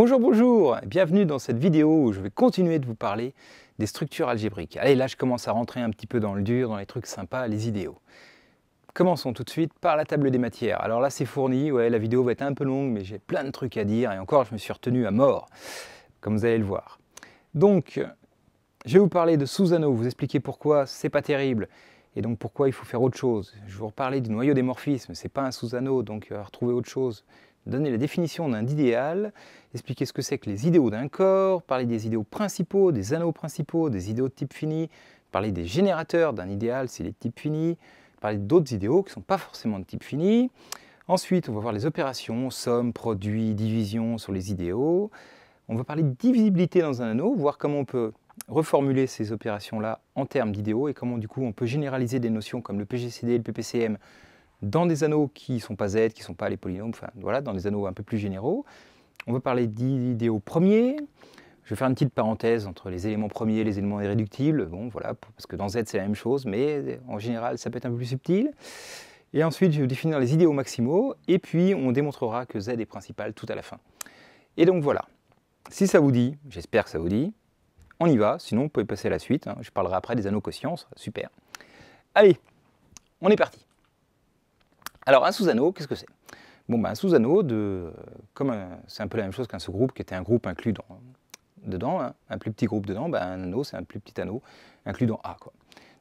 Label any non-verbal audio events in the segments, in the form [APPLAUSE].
Bonjour, bonjour Bienvenue dans cette vidéo où je vais continuer de vous parler des structures algébriques. Allez, là je commence à rentrer un petit peu dans le dur, dans les trucs sympas, les idéaux. Commençons tout de suite par la table des matières. Alors là c'est fourni, ouais, la vidéo va être un peu longue, mais j'ai plein de trucs à dire, et encore je me suis retenu à mort, comme vous allez le voir. Donc, je vais vous parler de sous-anneaux, vous expliquer pourquoi c'est pas terrible, et donc pourquoi il faut faire autre chose. Je vais vous reparler du noyau des morphismes, c'est pas un sous-anneau, donc va euh, retrouver autre chose donner la définition d'un idéal, expliquer ce que c'est que les idéaux d'un corps, parler des idéaux principaux, des anneaux principaux, des idéaux de type fini, parler des générateurs d'un idéal s'il les types type fini, parler d'autres idéaux qui ne sont pas forcément de type fini. Ensuite, on va voir les opérations, sommes, produits, divisions sur les idéaux. On va parler de divisibilité dans un anneau, voir comment on peut reformuler ces opérations-là en termes d'idéaux et comment du coup on peut généraliser des notions comme le PGCD et le PPCM dans des anneaux qui ne sont pas Z, qui ne sont pas les polynômes, enfin voilà, dans des anneaux un peu plus généraux, on va parler d'idéaux premiers. Je vais faire une petite parenthèse entre les éléments premiers et les éléments irréductibles. Bon, voilà, parce que dans Z, c'est la même chose, mais en général, ça peut être un peu plus subtil. Et ensuite, je vais définir les idéaux maximaux, et puis on démontrera que Z est principal tout à la fin. Et donc voilà. Si ça vous dit, j'espère que ça vous dit, on y va. Sinon, vous pouvez passer à la suite. Hein. Je parlerai après des anneaux quotients. Super. Allez, on est parti. Alors un sous-anneau, qu'est-ce que c'est Bon, ben, un sous-anneau, comme euh, c'est un peu la même chose qu'un sous-groupe qui était un groupe inclus dans, dedans, hein. un plus petit groupe dedans, ben, un anneau c'est un plus petit anneau inclus dans A. Quoi.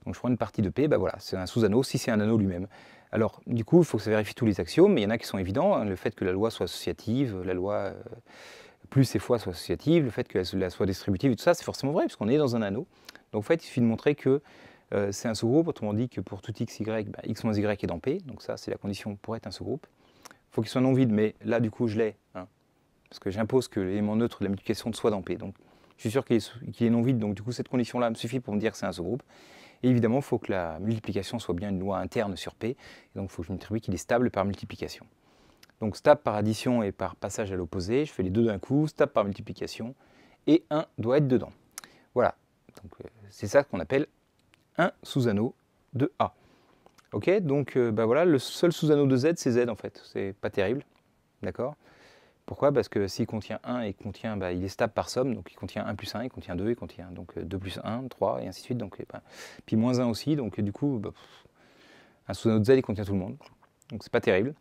Donc je prends une partie de P, ben, voilà, c'est un sous-anneau si c'est un anneau lui-même. Alors du coup, il faut que ça vérifie tous les axiomes, mais il y en a qui sont évidents, hein, le fait que la loi soit associative, la loi euh, plus et fois soit associative, le fait qu'elle soit distributive, et tout ça, c'est forcément vrai, puisqu'on est dans un anneau. Donc en fait, il suffit de montrer que euh, c'est un sous-groupe, autrement dit que pour tout x, y, bah, x moins y est dans P, donc ça c'est la condition pour être un sous-groupe. Il faut qu'il soit non vide, mais là du coup je l'ai, hein. parce que j'impose que l'élément neutre de la multiplication soit dans P, donc je suis sûr qu'il est, non vide, donc du coup cette condition-là me suffit pour me dire que c'est un sous-groupe. Et évidemment, il faut que la multiplication soit bien une loi interne sur P, donc il faut que je m'attribue qu'il est stable par multiplication. Donc stable par addition et par passage à l'opposé, je fais les deux d'un coup, stable par multiplication, et 1 doit être dedans. Voilà, donc euh, c'est ça qu'on appelle un sous-anneau de A. Ok, donc euh, bah voilà, le seul sous-anneau de Z, c'est Z en fait. C'est pas terrible. D'accord Pourquoi Parce que s'il contient 1 contient, bah, il est stable par somme, donc il contient 1 plus 1, il contient 2, il contient donc 2 euh, plus 1, 3, et ainsi de suite. Donc, eh ben, puis moins 1 aussi, donc du coup, bah, un sous-anneau de Z, il contient tout le monde. Donc c'est pas terrible.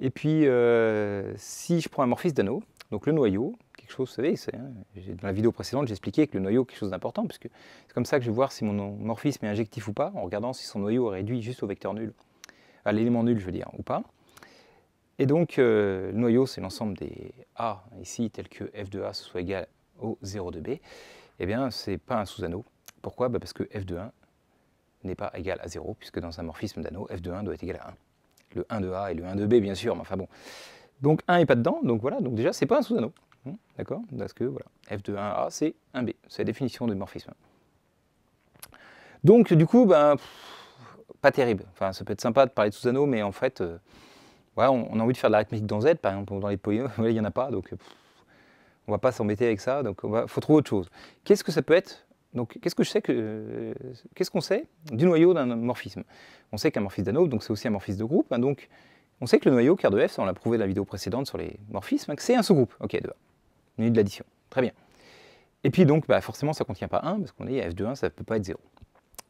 Et puis, euh, si je prends un morphisme d'anneau, donc le noyau, Hein, dans la vidéo précédente, j'expliquais que le noyau est quelque chose d'important, puisque c'est comme ça que je vais voir si mon morphisme est injectif ou pas, en regardant si son noyau est réduit juste au vecteur nul, à l'élément nul, je veux dire, ou pas. Et donc, euh, le noyau, c'est l'ensemble des A, ici, tel que f de A soit égal au 0 de B. et eh bien, c'est pas un sous-anneau. Pourquoi bah, Parce que f de 1 n'est pas égal à 0, puisque dans un morphisme d'anneau, f de 1 doit être égal à 1. Le 1 de A et le 1 de B, bien sûr, mais enfin bon. Donc 1 n'est pas dedans, donc voilà, donc déjà, c'est pas un sous-anneau. Hmm, d'accord Parce que voilà, f de 1a, c'est 1b. C'est la définition de morphisme. Donc, du coup, ben, pas terrible. Enfin, ça peut être sympa de parler de sous-anneaux, mais en fait, euh, on, a envie de faire de l'arithmétique dans Z, par exemple, dans les polynômes, [LAUGHS] il n'y en a pas, donc on on va pas s'embêter avec ça, donc il faut trouver autre chose. Qu'est-ce que ça peut être donc, qu'est-ce que je sais que, euh, qu'est-ce qu'on sait du noyau d'un morphisme On sait qu'un morphisme d'anneau, donc c'est aussi un morphisme de groupe. Hein, donc, on sait que le noyau quart de F, on l'a prouvé dans la vidéo précédente sur les morphismes, que c'est un sous-groupe. Ok, de A. de l'addition. Très bien. Et puis donc, bah, forcément, ça ne contient pas 1, parce qu'on est à f de 1, ça ne peut pas être 0.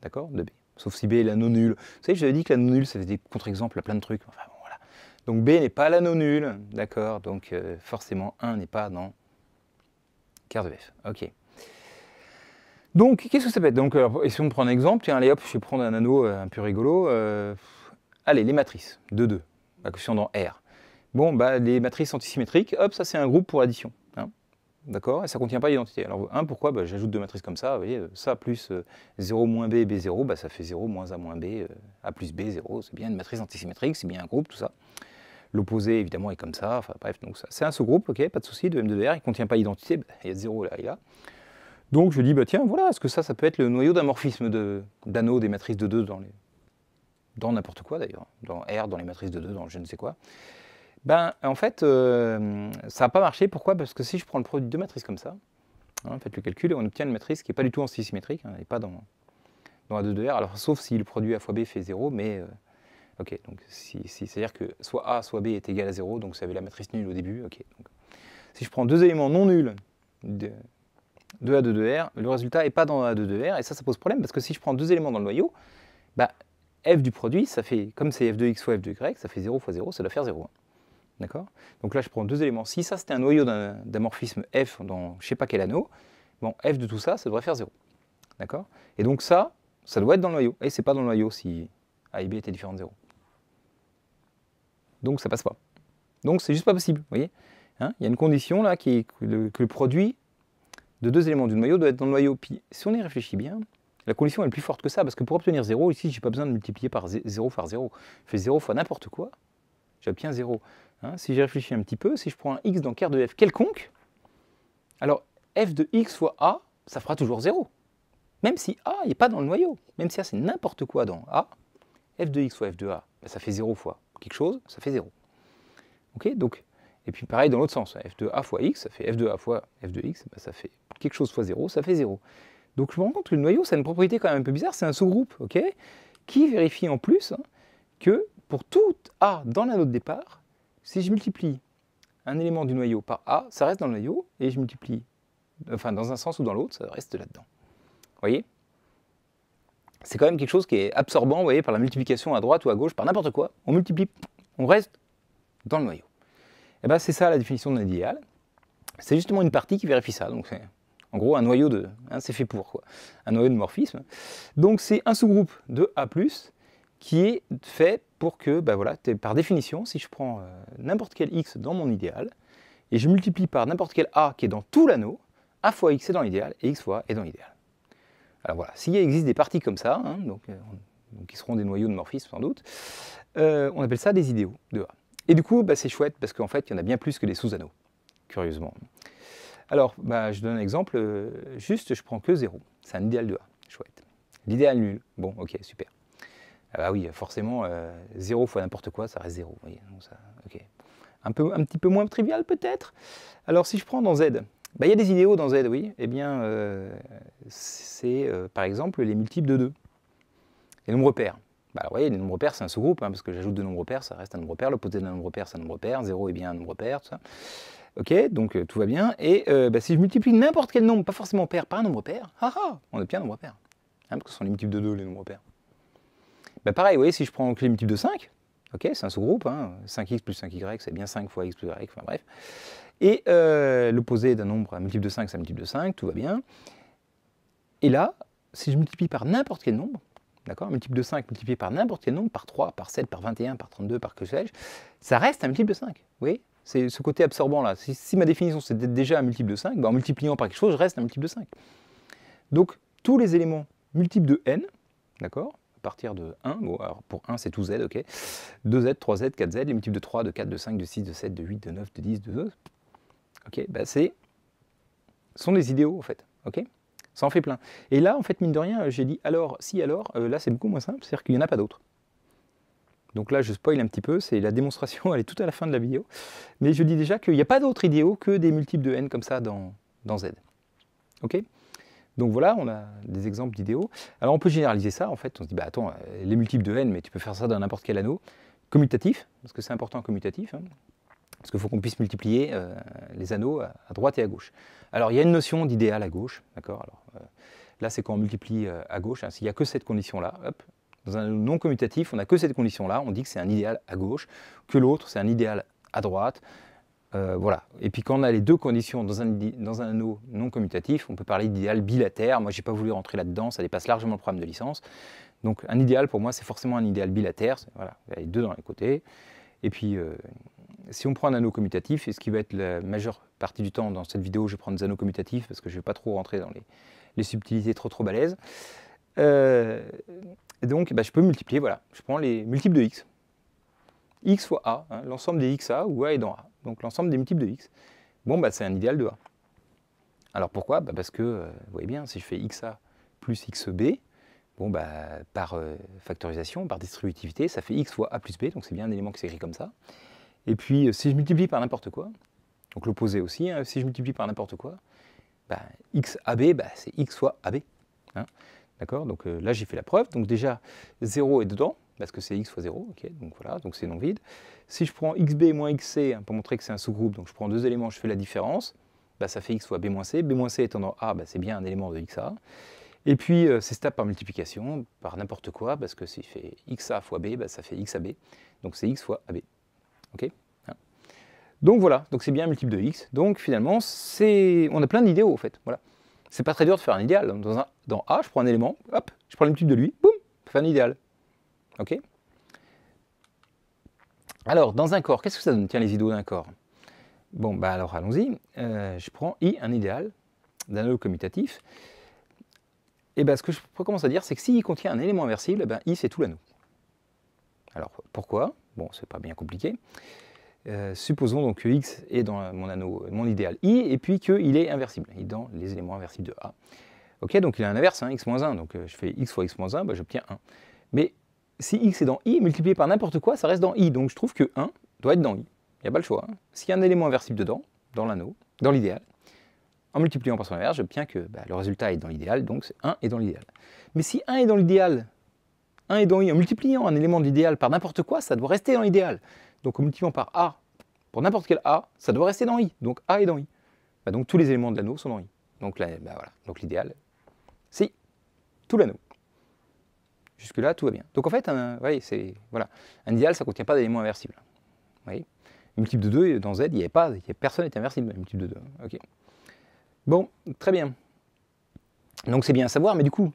D'accord De B. Sauf si B est l'anneau nul. Vous savez, je vous dit que l'anneau nul, ça faisait des contre-exemples à plein de trucs. Enfin, bon, voilà. Donc B n'est pas l'anneau nul, d'accord Donc euh, forcément, 1 n'est pas dans quart de F. Ok. Donc, qu'est-ce que ça peut être Donc, et si on prend un exemple, tiens, allez hop, je vais prendre un anneau euh, un peu rigolo. Euh, allez, les matrices, 2, 2 la coefficient dans R. Bon, bah, les matrices antisymétriques, hop, ça c'est un groupe pour addition. Hein. D'accord Et ça ne contient pas l'identité. Alors, 1, pourquoi bah, J'ajoute deux matrices comme ça, voyez, euh, ça plus 0 euh, moins B B0, bah, ça fait 0 moins A moins B, euh, A plus B, 0, c'est bien une matrice antisymétrique, c'est bien un groupe, tout ça. L'opposé, évidemment, est comme ça, enfin bref, donc ça, c'est un sous-groupe, ok, pas de souci, de M2R, il ne contient pas l'identité, bah, il y a 0 là et là. Donc je dis, bah, tiens, voilà, est-ce que ça, ça peut être le noyau d'amorphisme morphisme d'anneau des matrices de 2 dans les, dans n'importe quoi d'ailleurs, dans R, dans les matrices de 2, dans je ne sais quoi, ben en fait, euh, ça n'a pas marché. Pourquoi Parce que si je prends le produit de deux matrices comme ça, en hein, faites le calcul, on obtient une matrice qui n'est pas du tout symétrique. elle hein, et pas dans, A2 de R, alors sauf si le produit A fois B fait 0, mais... Euh, ok, donc si, si c'est-à-dire que soit A, soit B est égal à 0, donc ça avait la matrice nulle au début, ok. si je prends deux éléments non nuls de, de A2 de R, le résultat n'est pas dans A2 de R, et ça, ça pose problème, parce que si je prends deux éléments dans le noyau, ben, f du produit, ça fait, comme c'est f de x fois f de y, ça fait 0 fois 0, ça doit faire 0. Hein. D'accord Donc là, je prends deux éléments. Si ça, c'était un noyau d'un f dans je ne sais pas quel anneau, bon, f de tout ça, ça devrait faire 0. D'accord Et donc ça, ça doit être dans le noyau. Et c'est pas dans le noyau si a et b étaient différents de 0. Donc ça passe pas. Donc c'est juste pas possible, vous voyez hein Il y a une condition là qui est que le, produit de deux éléments du noyau doit être dans le noyau. si on y réfléchit bien, la condition est plus forte que ça, parce que pour obtenir 0, ici, je n'ai pas besoin de multiplier par 0 par 0. Je fais 0 fois n'importe quoi, j'obtiens 0. Hein. si j'y réfléchis un petit peu, si je prends un x dans quart de f quelconque, alors f de x fois a, ça fera toujours 0. Même si a n'est pas dans le noyau, même si a c'est n'importe quoi dans a, f de x fois f de a, ben, ça fait 0 fois quelque chose, ça fait 0. Ok, donc et puis pareil dans l'autre sens, f de a fois x, ça fait f de a fois f de x, ben, ça fait quelque chose fois 0, ça fait 0. Donc je me rends compte que le noyau, ça a une propriété quand même un peu bizarre, c'est un sous-groupe, ok Qui vérifie en plus hein, que pour tout A dans l'anneau de départ, si je multiplie un élément du noyau par A, ça reste dans le noyau, et je multiplie, enfin dans un sens ou dans l'autre, ça reste là-dedans. Vous voyez C'est quand même quelque chose qui est absorbant, vous voyez, par la multiplication à droite ou à gauche, par n'importe quoi. On multiplie, on reste dans le noyau. Et eh bien c'est ça la définition d'un idéal. C'est justement une partie qui vérifie ça, donc c'est en gros, un noyau de. Hein, c'est fait pour, quoi. Un noyau de morphisme. Donc, c'est un sous-groupe de A, qui est fait pour que, ben voilà, par définition, si je prends euh, n'importe quel x dans mon idéal, et je multiplie par n'importe quel a qui est dans tout l'anneau, a fois x est dans l'idéal, et x fois a est dans l'idéal. Alors voilà, s'il existe des parties comme ça, hein, euh, donc, qui seront des noyaux de morphisme sans doute, euh, on appelle ça des idéaux de A. Et du coup, bah, c'est chouette parce qu'en fait, il y en a bien plus que des sous-anneaux, curieusement. Alors, bah, je donne un exemple, euh, juste je prends que 0. C'est un idéal de A, chouette. L'idéal nul, bon, ok, super. Ah bah oui, forcément, 0 euh, fois n'importe quoi, ça reste 0. ça, un, peu, un petit peu moins trivial peut-être. Alors si je prends dans Z, bah, il y a des idéaux dans Z, oui. Eh bien, euh, c'est par exemple les multiples de 2. Les nombres pairs. Bah, alors, vous voyez, les nombres pairs, c'est un sous-groupe, hein, parce que j'ajoute deux nombres pairs, ça reste un nombre pair. L'opposé d'un nombre pair, c'est un nombre pair. 0 est bien un nombre pair, tout ça ok Donc euh, tout va bien. Et euh, bah, si je multiplie n'importe quel nombre, pas forcément pair, par un nombre pair, [LAUGHS] on obtient un nombre pair. Hein, parce que ce sont les multiples de 2, les nombres pairs. Bah, pareil, vous voyez, si je prends les multiples de 5, ok, c'est un sous-groupe, 5x hein, plus 5y, c'est bien 5 fois x plus y, enfin bref. Et euh, l'opposé d'un nombre à multiple de 5, c'est un multiple de 5, tout va bien. Et là, si je multiplie par n'importe quel nombre, d'accord, un multiple de 5 multiplié par n'importe quel nombre, par 3, par 7, par 21, par 32, par que sais-je, ça reste un multiple de 5, vous voyez c'est ce côté absorbant là. Si, ma définition c'est d'être déjà un multiple de 5, bah, en multipliant par quelque chose, je reste un multiple de 5. Donc tous les éléments multiples de n, d'accord à partir de 1, bon, alors pour 1 c'est tout z, ok, 2z, 3z, 4z, les multiples de 3, de 4, de 5, de 6, de 7, de 8, de 9, de 10, de 2, ok, ben c'est, sont des idéaux en fait, ok, ça en fait plein. Et là en fait mine de rien, euh, j'ai dit alors, si alors, euh, là c'est beaucoup moins simple, c'est-à-dire qu'il n'y en a pas d'autres. Donc là, je spoil un petit peu, c'est la démonstration, [LAUGHS] elle est tout à la fin de la vidéo. Mais je dis déjà qu'il n'y a pas d'autre idéaux que des multiples de n comme ça dans, Z. OK donc voilà, on a des exemples d'idéaux. Alors on peut généraliser ça, en fait, on se dit, bah attends, euh, les multiples de n, mais tu peux faire ça dans n'importe quel anneau. Commutatif, parce que c'est important commutatif, hein. parce qu'il faut qu'on puisse multiplier euh, les anneaux à, droite et à gauche. Alors il y a une notion d'idéal à gauche, d'accord euh, là, c'est quand on multiplie à gauche, hein. s'il n'y a que cette condition-là, hop, dans un non commutatif, on n'a que cette condition-là. On dit que c'est un idéal à gauche, que l'autre, c'est un idéal à droite. Euh, voilà. Et puis quand on a les deux conditions dans un, dans un anneau non commutatif, on peut parler d'idéal bilatère. Moi, j'ai pas voulu rentrer là-dedans, ça dépasse largement le programme de licence. Donc un idéal, pour moi, c'est forcément un idéal bilatère. Voilà, il y a les deux dans les côtés. Et puis, euh, si on prend un anneau commutatif, et ce qui va être la majeure partie du temps dans cette vidéo, je vais prendre des anneaux commutatifs parce que je ne vais pas trop rentrer dans les, les subtilités trop trop balèzes. Euh, donc, bah, je peux multiplier, voilà. Je prends les multiples de x. x fois a, hein, l'ensemble des xa, où a est dans a. Donc l'ensemble des multiples de x. Bon, bah, c'est un idéal de a. Alors pourquoi bah, Parce que, euh, vous voyez bien, si je fais xa plus xb, bon, bah, par euh, factorisation, par distributivité, ça fait x fois a plus b, donc c'est bien un élément qui s'écrit comme ça. Et puis, euh, si je multiplie par n'importe quoi, donc l'opposé aussi, hein, si je multiplie par n'importe quoi, bah, xab, bah, c'est x fois ab. Hein. D'accord Donc euh, là, j'ai fait la preuve. Donc déjà, 0 est dedans, parce que c'est x fois 0. donc voilà, donc c'est non vide. Si je prends xb moins xc, hein, pour montrer que c'est un sous-groupe, donc je prends deux éléments, je fais la différence, bah, ça fait x fois b moins c. b moins c étant dans a, bah, c'est bien un élément de xa. Et puis, euh, c'est stable par multiplication, par n'importe quoi, parce que si fait fais xa fois b, bah, ça fait xab. Donc c'est x fois ab. OK hein donc voilà, donc c'est bien un multiple de x. Donc finalement, on a plein d'idéaux, en fait. Voilà c'est pas très dur de faire un idéal. Dans, A, je prends un élément, hop, je prends l'habitude de lui, boum, je fais un idéal. OK Alors, dans un corps, qu'est-ce que ça donne Tiens, les idéaux d'un corps. Bon, bah alors allons-y. Euh, je prends I, un idéal d'un commutatif. Et eh bien, ce que je commence à dire, c'est que si I contient un élément inversible, eh ben, I, c'est tout l'anneau. Alors, pourquoi Bon, c'est pas bien compliqué. Euh, supposons donc que X est dans mon anneau, mon idéal I, et puis qu'il est inversible, il est dans les éléments inversibles de A. Ok, donc il a un inverse, hein, x-1, donc euh, je fais x fois x-1, bah, j'obtiens 1. Mais si x est dans i, multiplié par n'importe quoi, ça reste dans i, donc je trouve que 1 doit être dans i. Il n'y a pas le choix. Hein. S'il y a un élément inversible dedans, dans l'anneau, dans l'idéal, en multipliant par son inverse, j'obtiens que bah, le résultat est dans l'idéal, donc 1 est dans l'idéal. Mais si 1 est dans l'idéal, 1 est dans i, en multipliant un élément de l'idéal par n'importe quoi, ça doit rester dans l'idéal. Donc en multipliant par a pour n'importe quel A, ça doit rester dans I. Donc A est dans I. Bah, donc tous les éléments de l'anneau sont dans I. Donc l'idéal, bah, voilà. c'est tout l'anneau. Jusque-là, tout va bien. Donc en fait, un, voilà. un idéal, ça ne contient pas d'éléments inversibles. Vous voyez multiple de 2, dans Z, il n'y avait pas, personne n'était inversible, multiple de 2. Bon, très bien. Donc c'est bien à savoir, mais du coup,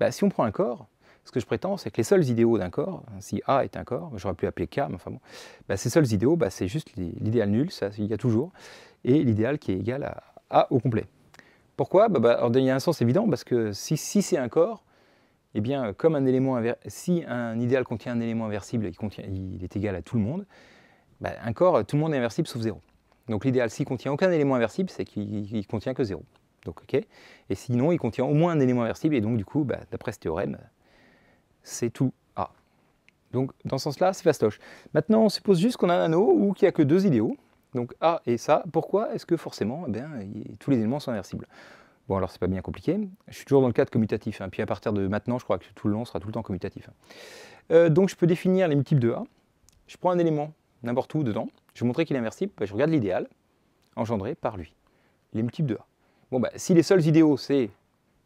bah, si on prend un corps, ce que je prétends, c'est que les seuls idéaux d'un corps, hein, si A est un corps, j'aurais pu appeler K, mais enfin bon, bah, ces seuls idéaux, bah, c'est juste l'idéal nul, ça, il y a toujours, et l'idéal qui est égal à A au complet. Pourquoi bah, Il y a un sens évident, parce que si, c'est un corps, eh bien, comme un élément si un idéal contient un élément inversible, il, contient... il est égal à tout le monde, un corps, tout le monde est inversible sauf zéro. Donc l'idéal, s'il contient aucun élément inversible, c'est qu'il contient que zéro. Donc, ok. Et sinon, il contient au moins un élément inversible, et donc du coup, d'après ce théorème, c'est tout A. Donc dans ce sens-là, c'est fastoche. Maintenant, on suppose juste qu'on a un anneau ou qu'il n'y a que deux idéaux, donc A et ça. Pourquoi est-ce que forcément, eh tous les éléments sont inversibles Bon, alors c'est pas bien compliqué. Je suis toujours dans le cadre commutatif. Hein. Puis à partir de maintenant, je crois que tout le long sera tout le temps commutatif. Hein. Euh, donc je peux définir les multiples de A. Je prends un élément n'importe où dedans. Je vais montrer qu'il est inversible. Bah, je regarde l'idéal engendré par lui. Les multiples de A. Bon, bah, si les seuls idéaux c'est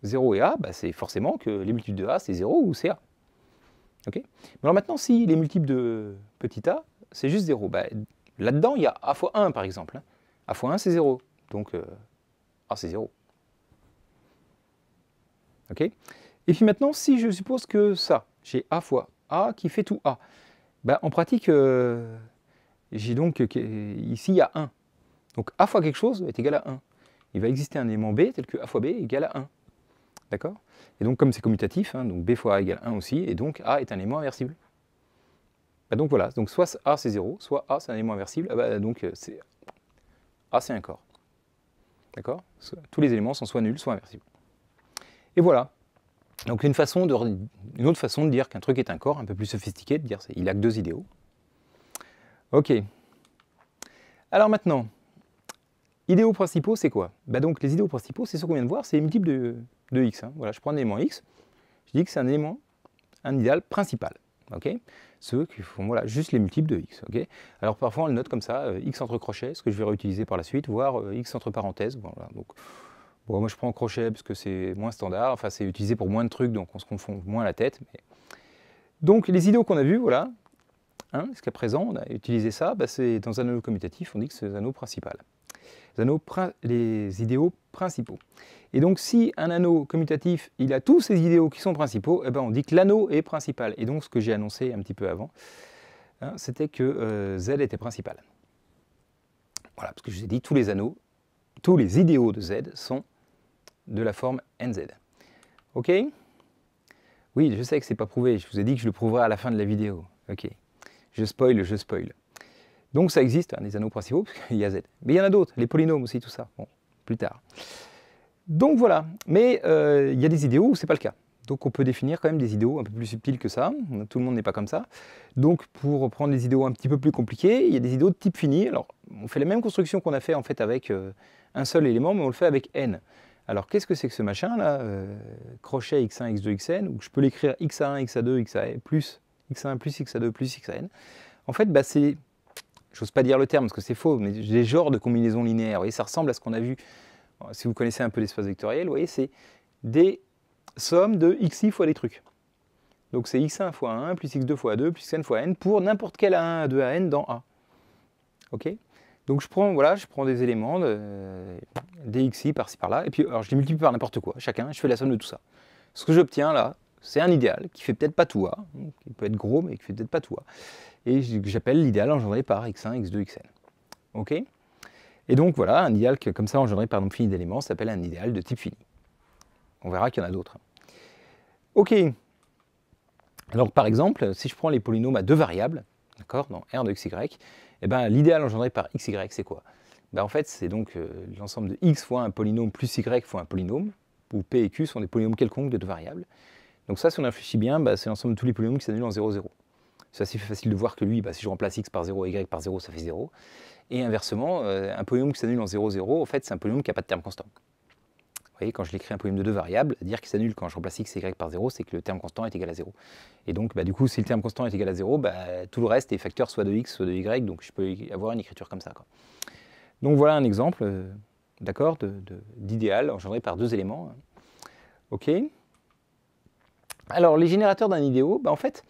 0 et A, bah, c'est forcément que les multiples de A c'est 0 ou c'est A alors maintenant, si les multiples de petit a, c'est juste 0, bah, là-dedans, il y a a fois 1 par exemple. Hein. a fois 1, c'est 0. Donc euh, a, c'est 0. Et puis maintenant, si je suppose que ça, j'ai a fois a qui fait tout a, bah, en pratique, euh, j'ai donc euh, ici, il y a 1. Donc a fois quelque chose est égal à 1. Il va exister un élément b tel que a fois b égal à 1. D'accord Et donc, comme c'est commutatif, hein, donc B fois A égale 1 aussi, et donc A est un élément inversible. Bah, donc voilà, donc soit A c'est 0, soit A c'est un élément inversible, ah bah, donc euh, c'est A c'est un corps. D'accord Tous les éléments sont soit nuls, soit inversibles. Et voilà. Donc une, façon une autre façon de dire qu'un truc est un corps, un peu plus sophistiqué, de dire qu'il a que deux idéaux. Ok. Alors maintenant, idéaux principaux, c'est quoi bah, Donc les idéaux principaux, c'est ce qu'on vient de voir, c'est les multiples de, de x. Hein. je prends un élément x, je dis que c'est un élément, un idéal principal. Ceux qui font juste les multiples de x. Alors parfois on le note comme ça, euh, x entre crochets, ce que je vais réutiliser par la suite, voire euh, x entre parenthèses. donc, moi je prends crochet parce que c'est moins standard, enfin c'est utilisé pour moins de trucs, donc on se confond moins la tête. Donc les idéaux qu'on a vus, voilà, hein, jusqu'à présent on a utilisé ça, bah, c'est dans un anneau commutatif, on dit que c'est un anneau principal les, anneaux, les idéaux principaux. Et donc si un anneau commutatif, il a tous ses idéaux qui sont principaux, eh ben, on dit que l'anneau est principal. Et donc ce que j'ai annoncé un petit peu avant, hein, c'était que euh, Z était principal. Voilà, parce que je vous ai dit, tous les anneaux, tous les idéaux de Z sont de la forme NZ. OK Oui, je sais que ce n'est pas prouvé, je vous ai dit que je le prouverai à la fin de la vidéo. OK. Je spoil, je spoil. Donc ça existe, hein, les des anneaux principaux, [LAUGHS] il y a Z. Mais il y en a d'autres, les polynômes aussi, tout ça, bon, plus tard. Donc voilà, mais euh, il y a des idéaux où ce n'est pas le cas. Donc on peut définir quand même des idéaux un peu plus subtils que ça, tout le monde n'est pas comme ça. Donc pour prendre les idéaux un petit peu plus compliqués, il y a des idéaux de type fini. Alors on fait la même construction qu'on a fait en fait avec euh, un seul élément, mais on le fait avec n. Alors qu'est-ce que c'est que ce machin là euh, Crochet x1, x2, xn, où je peux l'écrire x1, x2, xa plus x1 plus x2 plus xn. En fait, bah, c'est j'ose pas dire le terme parce que c'est faux, mais des genres de combinaisons linéaires. Vous voyez, ça ressemble à ce qu'on a vu. Si vous connaissez un peu l'espace vectoriel, vous voyez, c'est des sommes de xi fois des trucs. Donc c'est x1 fois 1 plus x2 fois 2 plus xn fois n pour n'importe quel a1, a2, an dans A. OK Donc je prends, voilà, je prends des éléments, de, par-ci par-là, et puis alors je les multiplie par n'importe quoi, chacun, je fais la somme de tout ça. Ce que j'obtiens là, c'est un idéal qui fait peut-être pas tout A, qui peut être gros mais qui fait peut-être pas tout A et j'appelle l'idéal engendré par x1, x2, xn. OK Et donc voilà, un idéal comme ça engendré par nombre fini d'éléments s'appelle un idéal de type fini. On verra qu'il y en a d'autres. OK. Alors par exemple, si je prends les polynômes à deux variables, d'accord, dans R de y et eh ben, l'idéal engendré par xy, c'est quoi ben, En fait, c'est donc euh, l'ensemble de x fois un polynôme plus y fois un polynôme, où p et q sont des polynômes quelconques de deux variables. Donc ça, si on réfléchit bien, ben, c'est l'ensemble de tous les polynômes qui s'annulent en 0, 0. C'est assez facile de voir que lui, bah, si je remplace x par 0 et y par 0, ça fait 0. Et inversement, euh, un polynôme qui s'annule en 0, 0, en fait, c'est un polynôme qui n'a pas de terme constant. Vous voyez, quand je l'écris un polynôme de deux variables, dire qu'il s'annule quand je remplace x et y par 0, c'est que le terme constant est égal à 0. Et donc, bah, du coup, si le terme constant est égal à 0, bah, tout le reste est facteur soit de x, soit de y, donc je peux avoir une écriture comme ça. Donc voilà un exemple, euh, d'accord, d'idéal engendré par deux éléments. Ok. Alors, les générateurs d'un idéal, en fait,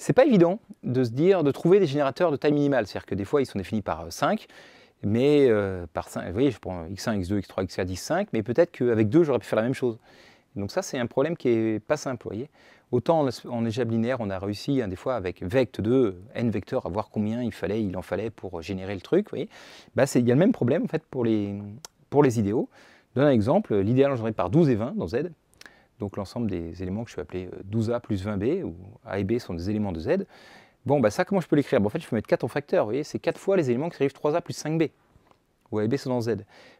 c'est pas évident de se dire, de trouver des générateurs de taille minimale. C'est-à-dire que des fois, ils sont définis par 5, euh, mais euh, par 5, vous voyez, je prends X1, X2, X3, X4, X5, mais peut-être qu'avec 2, j'aurais pu faire la même chose. Donc ça, c'est un problème qui n'est pas simple, voyez. Autant en est linéaire, on a réussi hein, des fois avec vect 2, n vecteurs, à voir combien il fallait, il en fallait pour générer le truc, vous voyez. Bah, il y a le même problème en fait pour les, pour les idéaux. donne un exemple, l'idéal engendré par 12 et 20 dans Z, donc l'ensemble des éléments que je suis appelé 12A plus 20B, où A et B sont des éléments de Z. Bon, bah ça, comment je peux l'écrire En fait, je peux mettre 4 en facteur, vous voyez, c'est 4 fois les éléments qui arrivent 3A plus 5B, où A et B sont dans Z.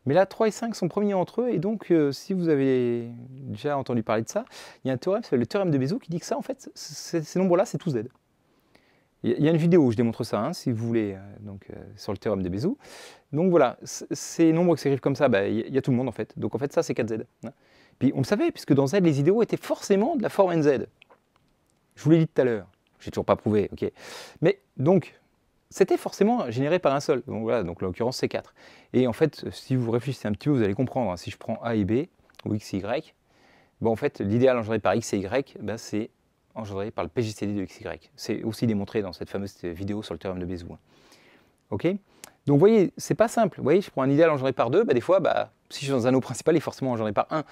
Mais là, 3 et 5 sont premiers entre eux, et donc, euh, si vous avez déjà entendu parler de ça, il y a un théorème, c'est le théorème de Bézou, qui dit que ça, en fait, ces nombres-là, c'est tout Z. Il y a une vidéo où je démontre ça, hein, si vous voulez, euh, donc, euh, sur le théorème de Bézou. Donc voilà, ces nombres qui s'écrivent comme ça, bah, il bah, y, y a tout le monde en fait. Donc en fait, ça c'est 4z. Puis on le savait, puisque dans Z, les idéaux étaient forcément de la forme NZ. Je vous l'ai dit tout à l'heure. n'ai toujours pas prouvé, ok. Mais donc, c'était forcément généré par un seul. Donc voilà, donc l'occurrence c'est 4. Et en fait, euh, si vous réfléchissez un petit peu, vous allez comprendre. Hein. si je prends A et B, ou X et Y, ben en fait, l'idéal engendré par X et Y, bah, c'est engendré par le PGCD de X, Y. C'est aussi démontré dans cette fameuse euh, vidéo sur le théorème de Bézout. Hein. Ok Donc vous voyez, c'est pas simple. Vous voyez, je prends un idéal engendré par 2, bah, des fois, bah, si je suis dans un anneau principal, il est forcément engendré par 1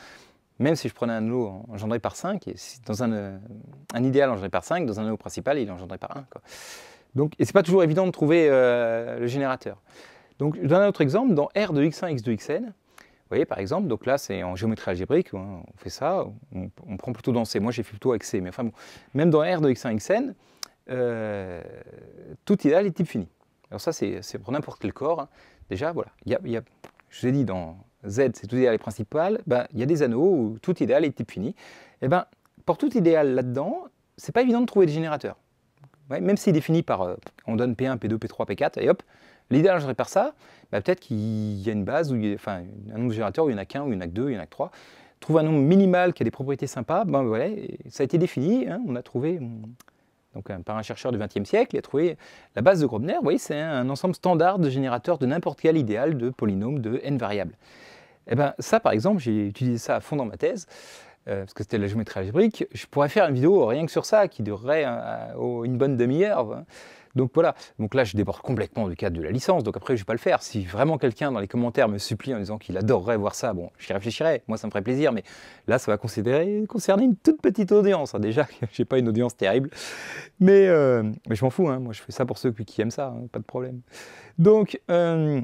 même si je prenais un lot engendré par 5, dans un, euh, idéal engendré par 5, dans un lot principal, il est engendré par 1. Donc, et ce n'est pas toujours évident de trouver euh, le générateur. Donc, je donne un autre exemple, dans R de x1, x2, xn, vous voyez par exemple, donc là c'est en géométrie algébrique, hein, on fait ça, on, prend plutôt dans C, moi j'ai fait plutôt avec C, mais enfin bon, même dans R de x1, xn, euh, tout idéal est type fini. Alors ça c'est pour n'importe quel corps, hein. déjà voilà, y y je vous ai dit dans Z, c'est tout idéal et principal, ben, il y a des anneaux où tout idéal est type fini. Et eh ben, pour tout idéal là-dedans, c'est pas évident de trouver des générateurs. même s'il est défini par, euh, on donne P1, P2, P3, P4, et hop, l'idéal, je répare ça, ben, peut-être qu'il y a une base, où enfin, un nombre de générateurs où il n'y en a qu'un, où il n'y en a que deux, il n'y en a que trois. Trouve un nombre minimal qui a des propriétés sympas, ben voilà, ça a été défini, hein, on a trouvé... Euh, par un chercheur du XXe siècle, il a trouvé la base de Grobner. Vous voyez, c'est un ensemble standard de générateurs de n'importe quel idéal de polynômes de n variables. Et eh ben ça, par exemple, j'ai utilisé ça à fond dans ma thèse. Euh, parce que c'était la géométrie algébrique, je pourrais faire une vidéo rien que sur ça, qui durerait euh, une bonne demi-heure. Hein. Donc voilà, donc là je déborde complètement du cadre de la licence, donc après je vais pas le faire. Si vraiment quelqu'un dans les commentaires me supplie en disant qu'il adorerait voir ça, bon, j'y réfléchirai, moi ça me ferait plaisir, mais là ça va considérer, concerner une toute petite audience. déjà Déjà, [LAUGHS] j'ai pas une audience terrible, mais, euh, je m'en fous, hein. moi je fais ça pour ceux qui aiment ça, hein. pas de problème. Donc... Euh,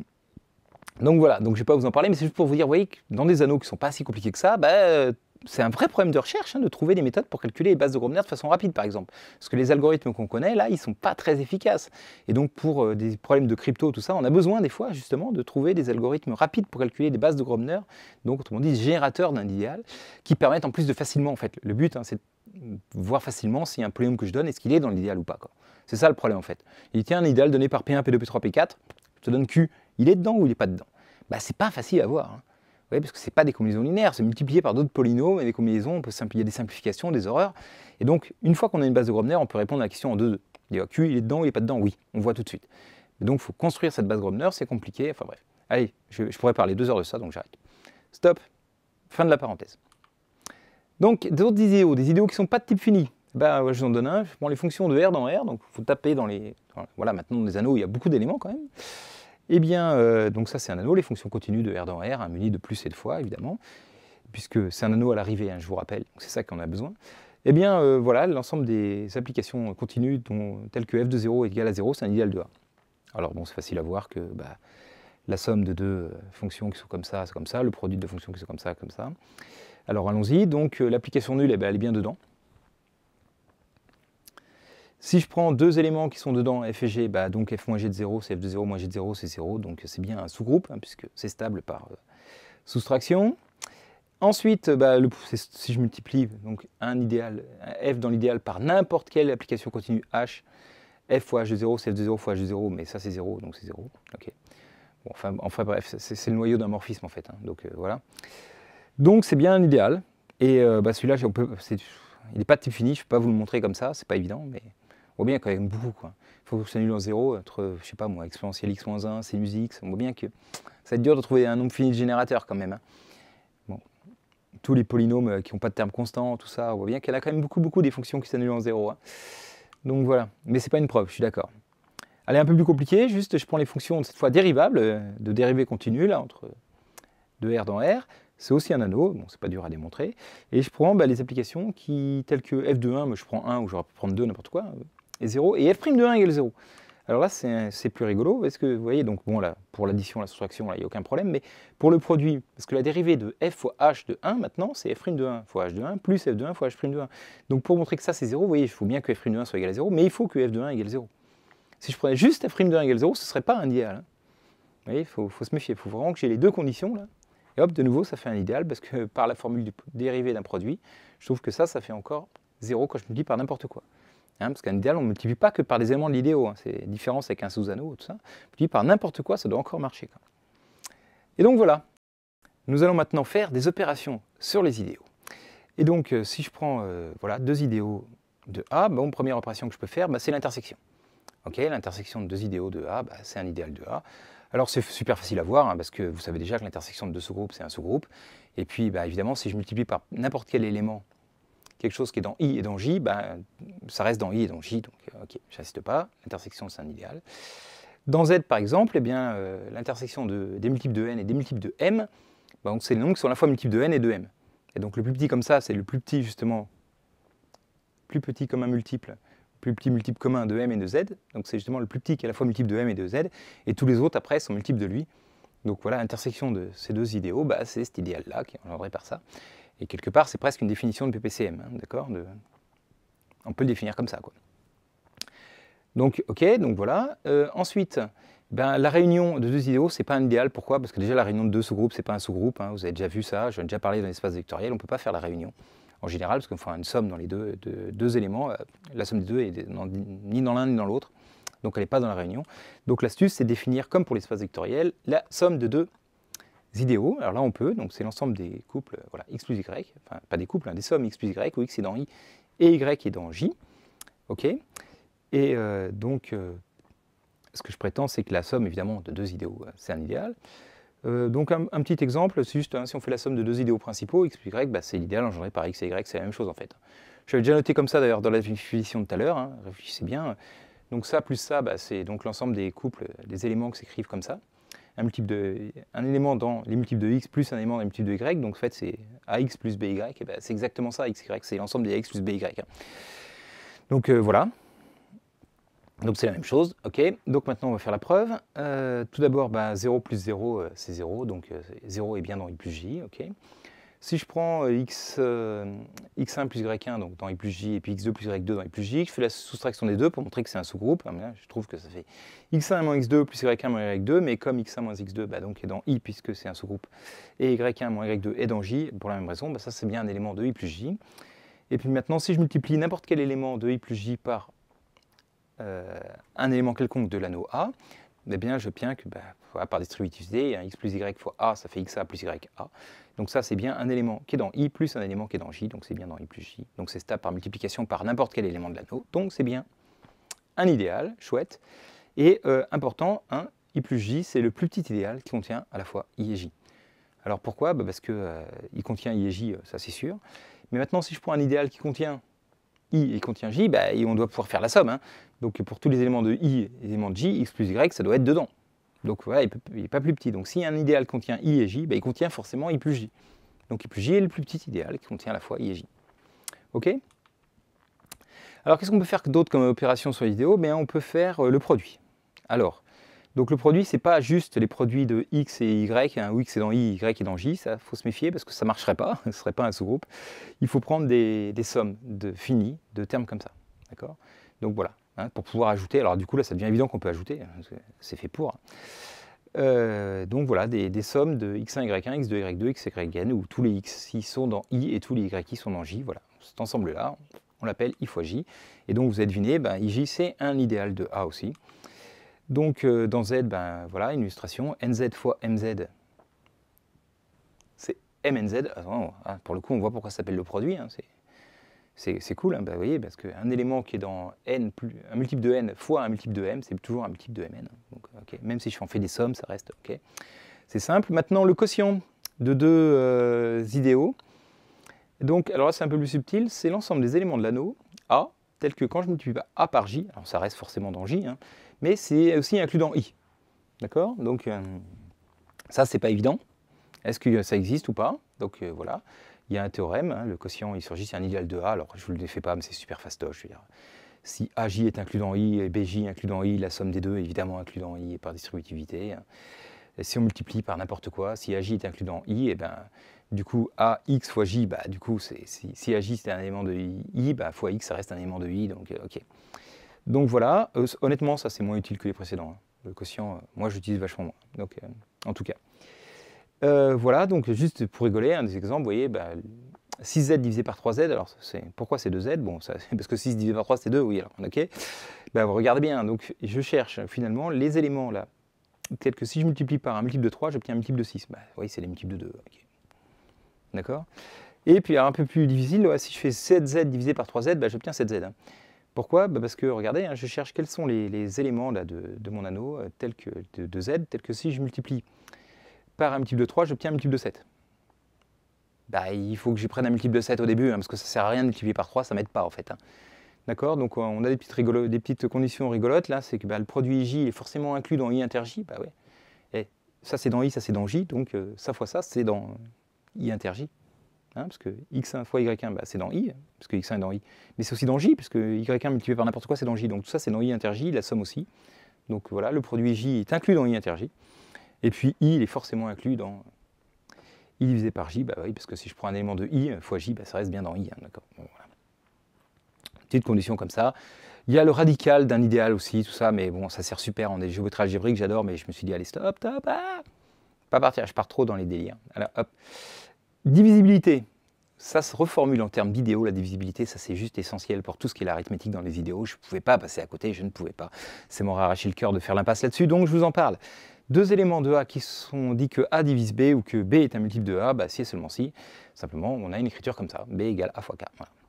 donc voilà, donc je vais pas vous en parler, mais c'est juste pour vous dire, vous voyez, que dans des anneaux qui ne sont pas si compliqués que ça, bah, c'est un vrai problème de recherche hein, de trouver des méthodes pour calculer les bases de Gromner de façon rapide, par exemple. Parce que les algorithmes qu'on connaît, là, ils ne sont pas très efficaces. Et donc, pour euh, des problèmes de crypto, tout ça, on a besoin des fois, justement, de trouver des algorithmes rapides pour calculer des bases de Gromner, donc autrement dit, générateurs d'un idéal, qui permettent en plus de facilement, en fait, le but, hein, c'est de voir facilement si un polynôme que je donne, est-ce qu'il est dans l'idéal ou pas. C'est ça le problème, en fait. Il tient un idéal donné par P1, P2, P3, P4, je te donne Q, il est dedans ou il n'est pas dedans bah, c'est pas facile à voir. Hein. Oui, parce que ce n'est pas des combinaisons linéaires, c'est multiplié par d'autres polynômes et des combinaisons, on peut a des simplifications, des horreurs. Et donc, une fois qu'on a une base de Grobner, on peut répondre à la question en deux. deux. Q, il est dedans ou il n'est pas dedans Oui, on voit tout de suite. donc, il faut construire cette base Grobner, c'est compliqué, enfin bref. Allez, je, pourrais parler deux heures de ça, donc j'arrête. Stop, fin de la parenthèse. Donc, d'autres idéaux, des idéaux qui ne sont pas de type fini. Bah, je vous en donne un, je prends les fonctions de R dans R, donc il faut taper dans les... Voilà, maintenant, dans les anneaux, il y a beaucoup d'éléments quand même. Eh bien, euh, donc ça c'est un anneau, les fonctions continues de R dans R, hein, munies de plus et de fois évidemment, puisque c'est un anneau à l'arrivée, hein, je vous rappelle, c'est ça qu'on a besoin. Eh bien euh, voilà, l'ensemble des applications continues dont, telles que f de 0 égal à 0, c'est un idéal de A. Alors bon, c'est facile à voir que bah, la somme de deux euh, fonctions qui sont comme ça, c'est comme ça, le produit de deux fonctions qui sont comme ça, comme ça. Alors allons-y, donc l'application nulle, eh ben, elle est bien dedans. Si je prends deux éléments qui sont dedans, f et g, bah, donc f moins g de 0, c'est f de 0 moins g de 0, c'est 0, donc c'est bien un sous-groupe, hein, puisque c'est stable par euh, soustraction. Ensuite, bah, si je multiplie donc un idéal, f dans l'idéal par n'importe quelle application continue h, f fois h de 0, c'est f de 0 fois h de 0, mais ça c'est 0, donc c'est 0. enfin, enfin, bref, c'est le noyau d'un morphisme en fait, hein, donc euh, voilà. Donc c'est bien un idéal, et euh, bah, celui-là, il n'est pas de type fini, je ne peux pas vous le montrer comme ça, c'est pas évident, mais on voit bien quand même beaucoup. Quoi. Il faut que ça annule en zéro entre, je sais pas moi, exponentiel x-1, sinus x, On voit bien que ça va être dur de trouver un nombre fini de générateurs quand même. Hein. Bon. Tous les polynômes euh, qui n'ont pas de terme constant, tout ça, on voit bien qu'elle a quand même beaucoup, beaucoup des fonctions qui s'annulent en zéro. Hein. Donc voilà. Mais c'est pas une preuve, je suis d'accord. Elle est un peu plus compliqué, juste je prends les fonctions cette fois dérivables, euh, de dérivée continue, là, entre de R dans R. C'est aussi un anneau, bon, c'est pas dur à démontrer. Et je prends bah, les applications qui, telles que f de 1, moi, je prends 1 ou je pu prendre 2, n'importe quoi. Hein. 0, et f' de 1 égale 0. Alors là, c'est plus rigolo, parce que vous voyez, donc bon, là, pour l'addition, la soustraction, il n'y a aucun problème, mais pour le produit, parce que la dérivée de f fois h de 1, maintenant, c'est f' de 1 fois h de 1 plus f de 1 fois h' de 1. Donc pour montrer que ça, c'est 0, vous voyez, il faut bien que f' de 1 soit égal à 0, mais il faut que f de 1 égale 0. Si je prenais juste f' de 1 égale 0, ce ne serait pas un idéal. Hein. Vous voyez, il faut, se méfier, il faut vraiment que j'ai les deux conditions, là. Et hop, de nouveau, ça fait un idéal, parce que par la formule de dérivée d'un produit, je trouve que ça, ça fait encore 0 quand je me dis par n'importe quoi. Hein, parce qu'un idéal, on ne multiplie pas que par les éléments de l'idéal. Hein. c'est différent, avec un sous-anneau, tout ça. par n'importe quoi, ça doit encore marcher. Et donc voilà, nous allons maintenant faire des opérations sur les idéaux. Et donc, euh, si je prends euh, voilà, deux idéaux de A, bah, bon, première opération que je peux faire, bah, c'est l'intersection. l'intersection de deux idéaux de A, bah, c'est un idéal de A. Alors c'est super facile à voir, hein, parce que vous savez déjà que l'intersection de deux sous-groupes, c'est un sous-groupe. Et puis, évidemment, si je multiplie par n'importe quel élément quelque chose qui est dans I et dans J, ben, ça reste dans I et dans J, donc euh, ok, j'insiste pas, l'intersection c'est un idéal. Dans Z par exemple, eh bien, euh, l'intersection de, des multiples de n et des multiples de m, ben, donc c'est les nombres qui sont à la fois multiples de n et de m. Et donc le plus petit comme ça, c'est le plus petit justement, plus petit comme un multiple, plus petit multiple commun de m et de z, donc c'est justement le plus petit qui est à la fois multiple de m et de z, et tous les autres après sont multiples de lui. Donc voilà, l'intersection de ces deux idéaux, ben, c'est cet idéal-là qui est engendré par ça. Et quelque part, c'est presque une définition de PPCM, hein, d'accord On peut le définir comme ça, quoi. Donc, ok, donc voilà. Euh, ensuite, ben, la réunion de deux idéaux, ce n'est pas un idéal. Pourquoi Parce que déjà, la réunion de deux sous-groupes, ce n'est pas un sous-groupe. Hein. vous avez déjà vu ça, Je ai déjà parlé dans l'espace vectoriel. On ne peut pas faire la réunion en général, parce qu'on fera une somme dans les deux, éléments. Euh, la somme des deux est ni dans l'un ni dans l'autre. Donc, elle n'est pas dans la réunion. Donc, l'astuce, c'est définir, comme pour l'espace vectoriel, la somme de deux idéaux. Alors là, on peut, donc c'est l'ensemble des couples, euh, voilà, x plus y, enfin pas des couples, hein, des sommes x plus y, où x est dans i et y est dans j. ok et euh, donc, euh, ce que je prétends, c'est que la somme, évidemment, de deux idéaux, c'est un idéal. donc un, petit exemple, c'est juste hein, si on fait la somme de deux idéaux principaux, x plus y, bah, c'est l'idéal engendré par x et y, c'est la même chose en fait. Je l'avais déjà noté comme ça d'ailleurs dans la définition de tout à l'heure, hein, réfléchissez bien. Donc ça plus ça, bah, c'est donc l'ensemble des couples, des éléments qui s'écrivent comme ça un, multiple de, un élément dans les multiples de x plus un élément dans les multiples de y, donc en fait c'est ax plus by, et ben, c'est exactement ça x, c'est l'ensemble des ax plus by. Hein. Donc euh, voilà, donc c'est la même chose, ok. Donc maintenant on va faire la preuve. Euh, tout d'abord, 0 ben, plus 0 euh, c'est 0, donc 0 est bien dans i plus j, ok. Si je prends euh, x, 1 euh, plus y1 dans i plus j et puis x2 plus y2 dans i plus j, je fais la soustraction des deux pour montrer que c'est un sous-groupe. Hein, je trouve que ça fait x1 moins x2 plus y1 moins y2, mais comme x1 moins x2 bah, donc est dans i puisque c'est un sous-groupe, et y1 moins y2 est dans j, pour la même raison, bah, ça c'est bien un élément de i plus j. Et puis maintenant, si je multiplie n'importe quel élément de i plus j par euh, un élément quelconque de l'anneau A, eh bien, je viens que bah, par distributivité, D, hein, x plus y fois a, ça fait xa plus ya. Donc ça, c'est bien un élément qui est dans I plus un élément qui est dans J, donc c'est bien dans I plus J. Donc c'est stable par multiplication par n'importe quel élément de l'anneau, donc c'est bien un idéal, chouette. Et euh, important, I plus J, c'est le plus petit idéal qui contient à la fois I et J. Alors pourquoi bah Parce que euh, il contient I et J, euh, ça c'est sûr. Mais maintenant, si je prends un idéal qui contient I et contient J, bah, on doit pouvoir faire la somme. Hein. Donc pour tous les éléments de I et les éléments de J, X plus Y, ça doit être dedans. Donc voilà, il n'est pas plus petit. Donc si un idéal contient I et J, ben, il contient forcément I plus J. Donc I plus J est le plus petit idéal qui contient à la fois I et J. OK Alors qu'est-ce qu'on peut faire d'autre comme opération sur les idéaux ben, On peut faire euh, le produit. Alors, donc le produit, c'est pas juste les produits de X et Y, hein, où X est dans I, Y est dans J, ça faut se méfier parce que ça ne marcherait pas, [LAUGHS] ce ne serait pas un sous-groupe. Il faut prendre des, sommes de finies, de termes comme ça. D'accord Donc voilà. Hein, pour pouvoir ajouter. Alors du coup, là, ça devient évident qu'on peut ajouter, hein, c'est fait pour. Euh, donc voilà, des, sommes de x1, y1, x2, y2, x, n, où tous les x y sont dans i et tous les y sont dans j. Voilà, cet ensemble-là, on l'appelle i fois j. Et donc vous avez deviné, ben, ij c'est un idéal de A aussi. Donc euh, dans Z, ben, voilà, une illustration, nz fois mz, c'est mnz. Hein, pour le coup, on voit pourquoi ça s'appelle le produit, c'est c'est cool, hein, bah, vous voyez, parce qu'un élément qui est dans n plus, un multiple de n fois un multiple de m, c'est toujours un multiple de mn. même si je fais des sommes, ça reste OK. C'est simple. Maintenant, le quotient de deux euh, idéaux. Donc, alors là, c'est un peu plus subtil, c'est l'ensemble des éléments de l'anneau A, tel que quand je multiplie A par J, alors ça reste forcément dans J, hein, mais c'est aussi inclus dans I. D'accord Donc, euh, ça, c'est pas évident. Est-ce que ça existe ou pas Donc, euh, voilà il y a un théorème, hein, le quotient il surgit, c'est un idéal de A. Alors je ne vous le fais pas, mais c'est super fastoche. Je Si AJ est inclus dans I et BJ inclus dans I, la somme des deux est évidemment inclus dans I par distributivité. si on multiplie par n'importe quoi, si AJ est inclus dans I, et eh ben, du coup AX fois J, bah, du coup si, si AJ c'est un élément de I, bah, fois X ça reste un élément de I, donc euh, ok. Donc voilà, euh, honnêtement ça c'est moins utile que les précédents. Hein. Le quotient, euh, moi j'utilise vachement moins. Donc en tout cas. Euh, voilà, donc juste pour rigoler, un des exemples, vous voyez, 6z bah, divisé par 3z, alors c'est pourquoi c'est 2z Bon, [LAUGHS] parce que 6 divisé par 3 c'est 2, oui, alors ok. Bah, regardez bien, hein, donc je cherche finalement les éléments là, tels que si je multiplie par un multiple de 3, j'obtiens un multiple de 6. Bah, oui, c'est les multiples de 2, D'accord Et puis alors, un peu plus difficile, si je fais 7z divisé par 3z, j'obtiens 7z. Hein. Pourquoi Parce que regardez, hein, je cherche quels sont les, éléments là, de, mon anneau, euh, tels que de, z, tels que si je multiplie par un multiple de 3, j'obtiens un multiple de 7. Bah, il faut que j'y prenne un multiple de 7 au début, hein, parce que ça sert à rien de multiplier par 3, ça ne m'aide pas en fait. Hein. D'accord Donc euh, on a des petites, conditions rigolotes là, c'est que bah, le produit J est forcément inclus dans I inter J, bah ouais. Et ça c'est dans I, ça c'est dans J, donc euh, ça fois ça c'est dans euh, I inter J. Hein, parce que x1 fois y1, bah, c'est dans i, parce que x1 est dans i. Mais c'est aussi dans j, puisque y1 multiplié par n'importe quoi, c'est dans j. Donc tout ça, c'est dans i inter j, la somme aussi. Donc voilà, le produit j est inclus dans i inter j. Et puis i, il est forcément inclus dans i divisé par j, bah oui, parce que si je prends un élément de i euh, fois j, bah, ça reste bien dans i. Hein, Petite condition comme ça. Il y a le radical d'un idéal aussi, tout ça, mais bon, ça sert super en est géométrie j'adore, mais je me suis dit, allez, stop, stop, ah, pas partir, je pars trop dans les délires. Alors, Divisibilité, ça se reformule en termes d'idéaux, la divisibilité, ça c'est juste essentiel pour tout ce qui est l'arithmétique dans les idéaux. Je ne pouvais pas passer à côté, je ne pouvais pas. C'est mon arraché le cœur de faire l'impasse là-dessus, donc je vous en parle deux éléments de A qui sont dit que A divise B ou que B est un multiple de A, bah, si et seulement si, simplement on a une écriture comme ça, B égale A fois K.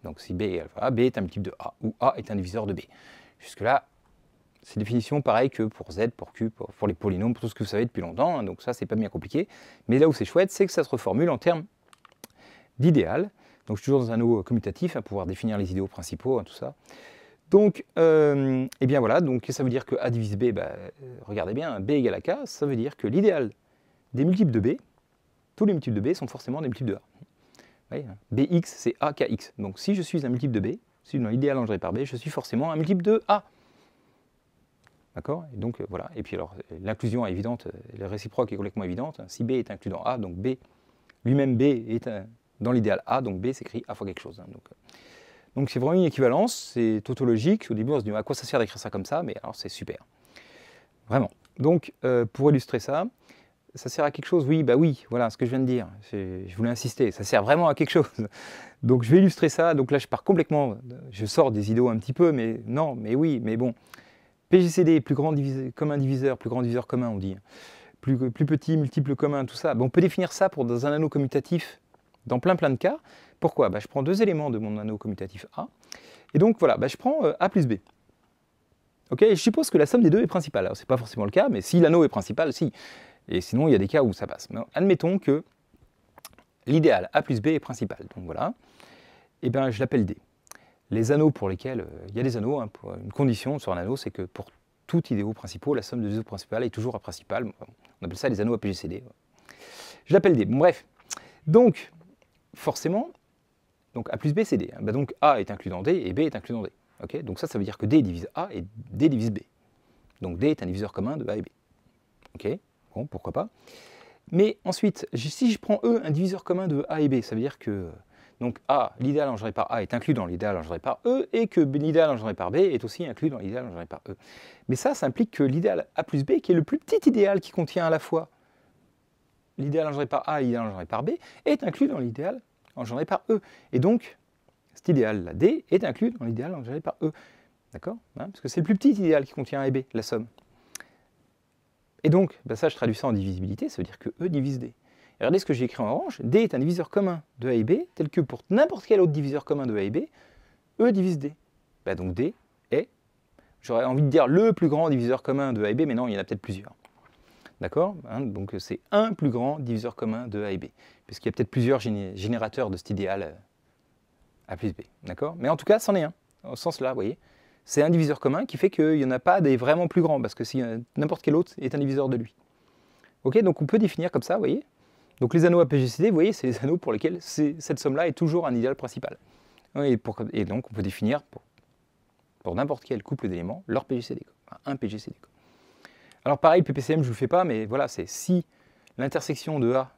Donc si B égale A, B est un multiple de A, ou A est un diviseur de B. Jusque-là, ces définition pareil que pour Z, pour Q, pour, les polynômes, pour tout ce que vous savez depuis longtemps, hein, donc ça c'est pas bien compliqué. Mais là où c'est chouette, c'est que ça se reformule en termes d'idéal. Donc je suis toujours dans un anneau commutatif à pouvoir définir les idéaux principaux, hein, tout ça. Donc, euh, eh bien voilà, donc ça veut dire que A divise B, bah, euh, regardez bien, B égale à K, ça veut dire que l'idéal des multiples de B, tous les multiples de B sont forcément des multiples de A. Hein. Bx, c'est AKX. Donc si je suis un multiple de B, si dans l'idéal engendré par B, je suis forcément un multiple de A. D'accord Et donc euh, voilà. Et puis alors, l'inclusion est évidente, La réciproque est complètement évidente. Si B est inclus dans A, donc B, lui-même B est dans l'idéal A, donc B s'écrit A fois quelque chose. Hein. donc, donc c'est vraiment une équivalence, c'est tautologique. Au début, on se dit à quoi ça sert d'écrire ça comme ça, mais alors c'est super. Vraiment. Donc euh, pour illustrer ça, ça sert à quelque chose Oui, bah oui, voilà ce que je viens de dire. Je voulais insister, ça sert vraiment à quelque chose. [LAUGHS] Donc je vais illustrer ça. Donc là, je pars complètement, je sors des idéaux un petit peu, mais non, mais oui, mais bon. PGCD, plus grand diviseur, commun diviseur, plus grand diviseur commun, on dit. Plus, petit, multiple commun, tout ça. on peut définir ça pour dans un anneau commutatif dans plein plein de cas. Pourquoi bah, Je prends deux éléments de mon anneau commutatif A. Et donc voilà, bah, je prends euh, A plus B. Ok je suppose que la somme des deux est principale. Alors ce n'est pas forcément le cas, mais si l'anneau est principal, si. Et sinon, il y a des cas où ça passe. Mais admettons que l'idéal A plus B est principal. Donc voilà. Et eh bien je l'appelle D. Les anneaux pour lesquels euh, il y a des anneaux, hein, une condition sur un anneau, c'est que pour tout idéaux principaux, la somme de deux idéaux principaux est toujours A principal. On appelle ça les anneaux APGCD. Je l'appelle D. Bon, bref. Donc, forcément, donc A plus B, c'est D. Hein. Bah, donc A est inclus dans D et B est inclus dans D. donc ça, ça veut dire que D divise A et D divise B. Donc D est un diviseur commun de A et B. Ok Bon, pourquoi pas. Mais ensuite, si je prends E, un diviseur commun de A et B, ça veut dire que donc A, l'idéal engendré par A est inclus dans l'idéal engendré par E, et que l'idéal engendré par B est aussi inclus dans l'idéal engendré par E. Mais ça, ça implique que l'idéal A plus B, qui est le plus petit idéal qui contient à la fois l'idéal engendré par A et l'idéal engendré par B, est inclus dans l'idéal engendré par E. Et donc, cet idéal-là, D, est inclus dans l'idéal engendré par E. D'accord hein Parce que c'est le plus petit idéal qui contient A et B, la somme. Et donc, bah ça, je traduis ça en divisibilité, ça veut dire que E divise D. regardez ce que j'ai écrit en orange. D est un diviseur commun de A et B, tel que pour n'importe quel autre diviseur commun de A et B, E divise D. Bah donc D est, j'aurais envie de dire, le plus grand diviseur commun de A et B, mais non, il y en a peut-être plusieurs. D'accord hein, Donc euh, c'est un plus grand diviseur commun de A et B, puisqu'il y a peut-être plusieurs générateurs de cet idéal euh, A plus B. D'accord Mais en tout cas, c'en est un, au sens là, vous voyez. C'est un diviseur commun qui fait qu'il n'y en a pas des vraiment plus grands, parce que si n'importe quel autre est un diviseur de lui. Ok, donc on peut définir comme ça, vous voyez. Donc les anneaux APGCD, vous voyez, c'est les anneaux pour lesquels cette somme-là est toujours un idéal principal. Et, donc on peut définir pour, pour n'importe quel couple d'éléments leur PGCD, un PGCD. Alors pareil, PPCM, je ne le fais pas, mais voilà, c'est si l'intersection de A,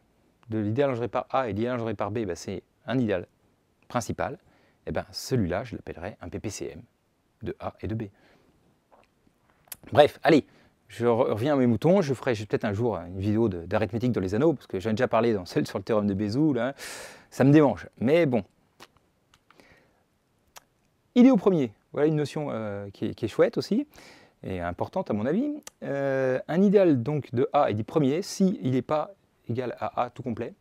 de l'idéal engendré par A et l'idéal engendré par B, bah, c'est un idéal principal, et eh bien celui-là, je l'appellerai un PPCM de A et de B. Bref, allez, je reviens à mes moutons, je ferai peut-être un jour une vidéo d'arithmétique dans les anneaux, parce que j'en ai déjà parlé dans celle sur le théorème de Bézout, ça me démange. Mais bon. au premier, voilà une notion euh, qui, qui, est, chouette aussi et importante à mon avis. Euh, un idéal donc de A est dit premier si il n'est pas égal à A tout complet,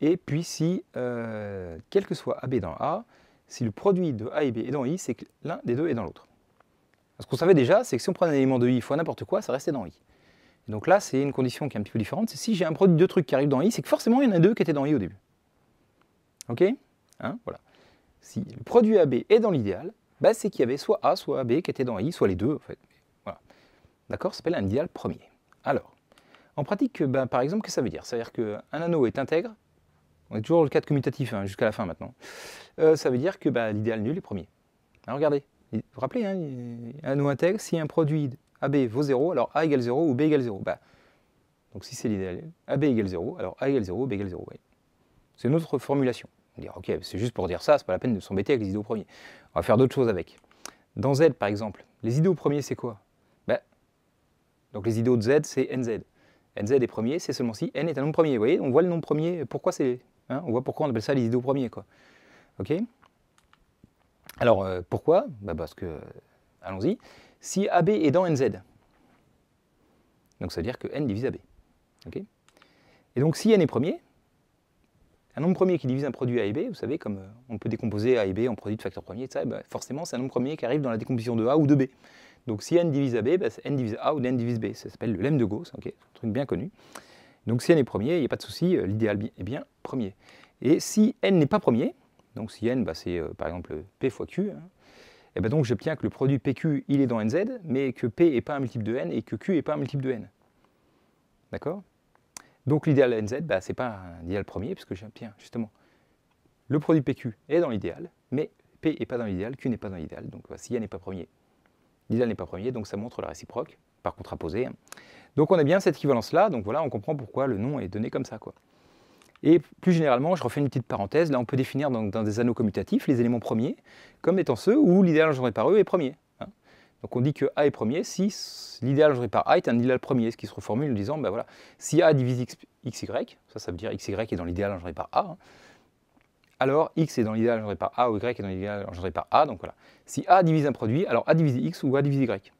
et puis si, euh, quel que soit AB dans A, si le produit de A et B est dans I, c'est que l'un des deux est dans l'autre. Ce qu'on savait déjà, c'est que si on prend un élément de I fois n'importe quoi, ça restait dans I. donc là, c'est une condition qui est un petit peu différente. C'est si j'ai un produit de deux trucs qui arrivent dans I, c'est que forcément, il y en a deux qui étaient dans I au début. OK hein voilà. Si le produit AB est dans l'idéal, bah, c'est qu'il y avait soit A, soit b qui étaient dans I, soit les deux en fait. D'accord Ça s'appelle un idéal premier. Alors, en pratique, ben, par exemple, que ça veut dire C'est-à-dire qu'un anneau est intègre, on est toujours dans le cadre commutatif hein, jusqu'à la fin maintenant, euh, ça veut dire que ben, l'idéal nul est premier. Alors, hein, regardez, vous vous rappelez, hein, un anneau intègre, si un produit AB vaut 0, alors A égale 0 ou B égale 0. Ben, donc si c'est l'idéal AB égale 0, alors A égale 0, B égale 0. C'est une autre formulation. On va dire, ok, c'est juste pour dire ça, c'est pas la peine de s'embêter avec les idéaux premiers. On va faire d'autres choses avec. Dans Z, par exemple, les idéaux premiers, c'est quoi donc les idéaux de Z, c'est NZ. NZ est premier, c'est seulement si N est un nombre premier. Vous voyez, on voit le nombre premier, pourquoi c'est. Hein, on voit pourquoi on appelle ça les idéaux premiers. Quoi. Alors euh, pourquoi bah, Parce que, allons-y, si AB est dans NZ, donc ça veut dire que N divise AB. OK Et donc si N est premier, un nombre premier qui divise un produit A et B, vous savez, comme euh, on peut décomposer A et B en produit de facteurs premiers, eh ben, forcément, c'est un nombre premier qui arrive dans la décomposition de A ou de B. Donc si n divise AB, bah, c'est n divise A ou n divise B. Ça s'appelle le lemme de Gauss, c'est un truc bien connu. Donc si n est premier, il n'y a pas de souci, euh, l'idéal est bien premier. Et si n n'est pas premier, donc si n, bah, c'est euh, par exemple P fois Q, et hein, eh bien donc j'obtiens que le produit PQ, il est dans NZ, mais que P n'est pas un multiple de n et que Q n'est pas un multiple de n. D'accord Donc l'idéal NZ, bah, ce n'est pas un idéal premier, puisque j'obtiens justement le produit PQ est dans l'idéal, mais P n'est pas dans l'idéal, Q n'est pas dans l'idéal, donc si n n'est pas premier, l'idéal n'est pas premier, donc ça montre la réciproque par contraposé. Donc on a bien cette équivalence-là, donc voilà, on comprend pourquoi le nom est donné comme ça. Quoi. Et plus généralement, je refais une petite parenthèse, là on peut définir dans, des anneaux commutatifs les éléments premiers comme étant ceux où l'idéal engendré par eux est premier. Hein. Donc on dit que A est premier si l'idéal engendré par A est un idéal premier, ce qui se reformule en disant, ben voilà, si A divise XY, ça ça veut dire XY est dans l'idéal engendré par A, hein, alors x est dans l'idéal engendré par A ou y est dans l'idéal engendré par A. Donc voilà. Si A divise un produit, alors A divise x ou A divise y.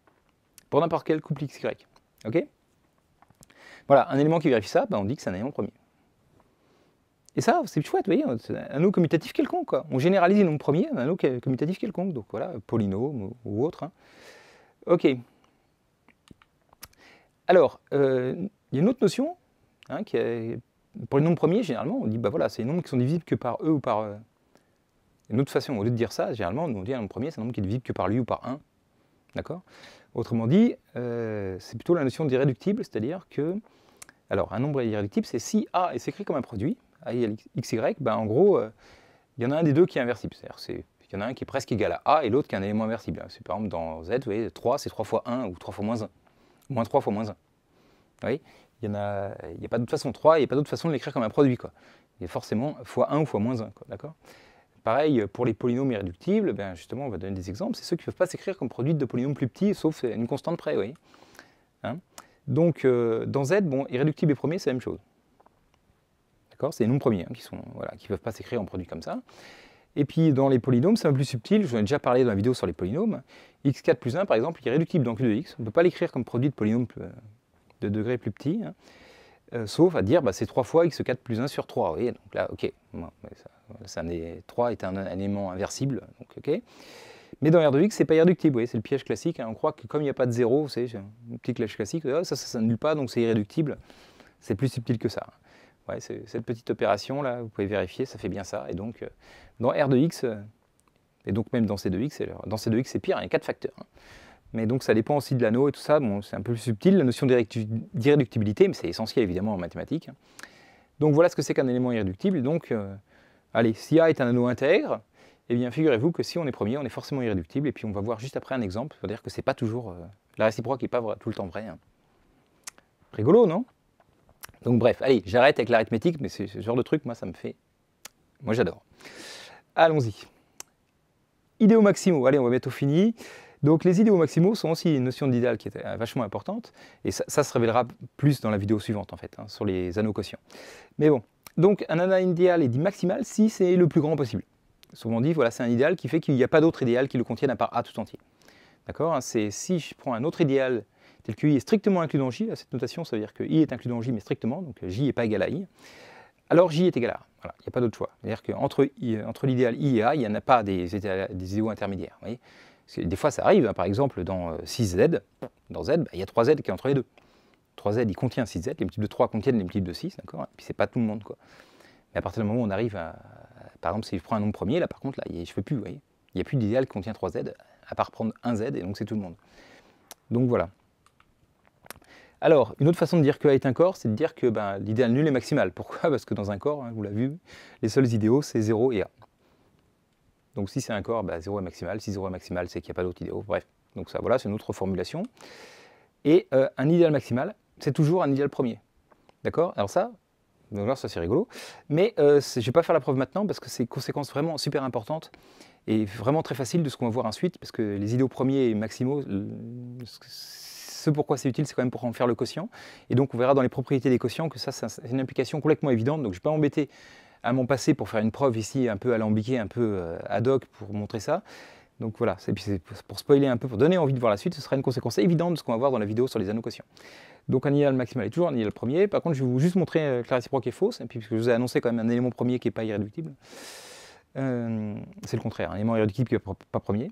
Pour n'importe quel couple x, y. OK Voilà, un élément qui vérifie ça, ben on dit que c'est un élément premier. Et ça, c'est chouette, vous voyez, un anneau commutatif quelconque. On généralise les noms premiers, un anneau commutatif quelconque. Donc voilà, polynôme ou autre. Hein. OK. Alors, euh, il y a une autre notion hein, qui est pour les nombres premiers, généralement, on dit, bah voilà, c'est les nombres qui sont divisibles que par E ou par... e. Une autre façon, au lieu de dire ça, généralement, on dit un nombre premier, c'est un nombre qui est divisible que par lui ou par 1. D'accord Autrement dit, euh, c'est plutôt la notion d'irréductible, c'est-à-dire que... Alors, un nombre irréductible, c'est si A est écrit comme un produit, A x y, ben, en gros, euh, il y en a un des deux qui est inversible. C'est-à-dire qu'il y en a un qui est presque égal à A et l'autre qui est un élément inversible. C'est par exemple dans Z, vous voyez, 3, c'est 3 fois 1 ou 3 fois moins 1. Moins 3 fois moins 1. Vous voyez il n'y a, a pas d'autre façon. 3, il n'y a pas d'autre façon de l'écrire comme un produit. Quoi. Il est forcément x1 ou x-1. D'accord Pareil, pour les polynômes irréductibles, ben justement, on va donner des exemples. C'est ceux qui ne peuvent pas s'écrire comme produit de polynômes plus petits, sauf une constante près. oui. Hein Donc, euh, dans Z, bon, irréductible et premier, c'est la même chose. D'accord C'est les noms premiers hein, qui ne voilà, peuvent pas s'écrire en produit comme ça. Et puis dans les polynômes, c'est un peu plus subtil, j'en ai déjà parlé dans la vidéo sur les polynômes. x4 plus 1 par exemple, est réductible dans Q de x, on ne peut pas l'écrire comme produit de polynômes euh, de degrés plus petits, hein. euh, sauf à dire bah, c'est 3 fois x4 plus 1 sur 3. voyez donc là, ok, ça, 3 est un, élément inversible, donc ok. Mais dans R 2 x, ce n'est pas irréductible, c'est le piège classique. Hein. on croit que comme il n'y a pas de zéro, vous savez, petit piège classique, oh, ça, ne s'annule pas, donc c'est irréductible. C'est plus subtil que ça. Hein. Ouais, cette petite opération là, vous pouvez vérifier, ça fait bien ça. Et donc, euh, dans R 2 x, euh, et donc même dans C2x, dans C2x c'est pire, il y a 4 facteurs. Mais donc ça dépend aussi de l'anneau et tout ça. Bon, c'est un peu plus subtil, la notion d'irréductibilité, mais c'est essentiel évidemment en mathématiques. Donc voilà ce que c'est qu'un élément irréductible. Donc, euh, allez, si A est un anneau intègre, eh bien figurez-vous que si on est premier, on est forcément irréductible. Et puis on va voir juste après un exemple, c'est-à-dire que c'est pas toujours... Euh, la réciproque n'est pas tout le temps vraie. Hein. Rigolo, non Donc bref, allez, j'arrête avec l'arithmétique, mais ce genre de truc, moi, ça me fait... Moi, j'adore. Allons-y. Idéo maximo, allez, on va bientôt finir. Donc les idéaux maximaux sont aussi une notion d'idéal qui est euh, vachement importante, et ça, se révélera plus dans la vidéo suivante en fait, hein, sur les anneaux quotients. Mais bon, donc un anneau idéal est dit maximal si c'est le plus grand possible. Souvent dit, voilà, c'est un idéal qui fait qu'il n'y a pas d'autre idéal qui le contienne à part A tout entier. D'accord hein, C'est si je prends un autre idéal tel que I est strictement inclus dans J, cette notation, ça veut dire que I est inclus dans J, mais strictement, donc J n'est pas égal à I, alors J est égal à A. il n'y a pas d'autre choix. C'est-à-dire qu'entre euh, entre l'idéal I et A, il n'y en a pas des, idéaux intermédiaires des fois, ça arrive. Hein, par exemple, dans 6Z, euh, dans Z, bah, il y a 3Z qui est entre les deux. 3Z, il contient 6Z. Les multiples de 3 contiennent les multiples de 6, d'accord Et puis, c'est pas tout le monde, Mais à partir du moment où on arrive à... Par exemple, si je prends un nombre premier, là, par contre, là, je ne peux plus, vous Il n'y a plus d'idéal qui contient 3Z, à part prendre 1Z, et donc c'est tout le monde. Donc voilà. Alors, une autre façon de dire que A est un corps, c'est de dire que ben, l'idéal nul est maximal. Pourquoi Parce que dans un corps, hein, vous l'avez vu, les seuls idéaux, c'est 0 et A. Donc si c'est un corps, 0 bah, est maximal. Si 0 est maximal, c'est qu'il n'y a pas d'autres idéaux. Bref, donc ça, voilà, c'est une autre formulation. Et euh, un idéal maximal, c'est toujours un idéal premier. D'accord Alors ça, ça c'est rigolo. Mais euh, je ne vais pas faire la preuve maintenant parce que c'est une conséquence vraiment super importante et vraiment très facile de ce qu'on va voir ensuite parce que les idéaux premiers et maximaux, ce pourquoi c'est utile, c'est quand même pour en faire le quotient. Et donc on verra dans les propriétés des quotients que ça, c'est une implication complètement évidente. Donc je ne vais pas m'embêter à mon passé pour faire une preuve ici un peu alambiquée, un peu euh, ad hoc pour montrer ça. Donc voilà, c'est pour spoiler un peu, pour donner envie de voir la suite, ce sera une conséquence évidente de ce qu'on va voir dans la vidéo sur les anneaux quotients. Donc un idéal maximal est toujours un idéal premier. Par contre, je vais vous juste montrer euh, que la réciproque est fausse, puisque je vous ai annoncé quand même un élément premier qui n'est pas irréductible. Euh, c'est le contraire, un élément irréductible qui n'est pas premier.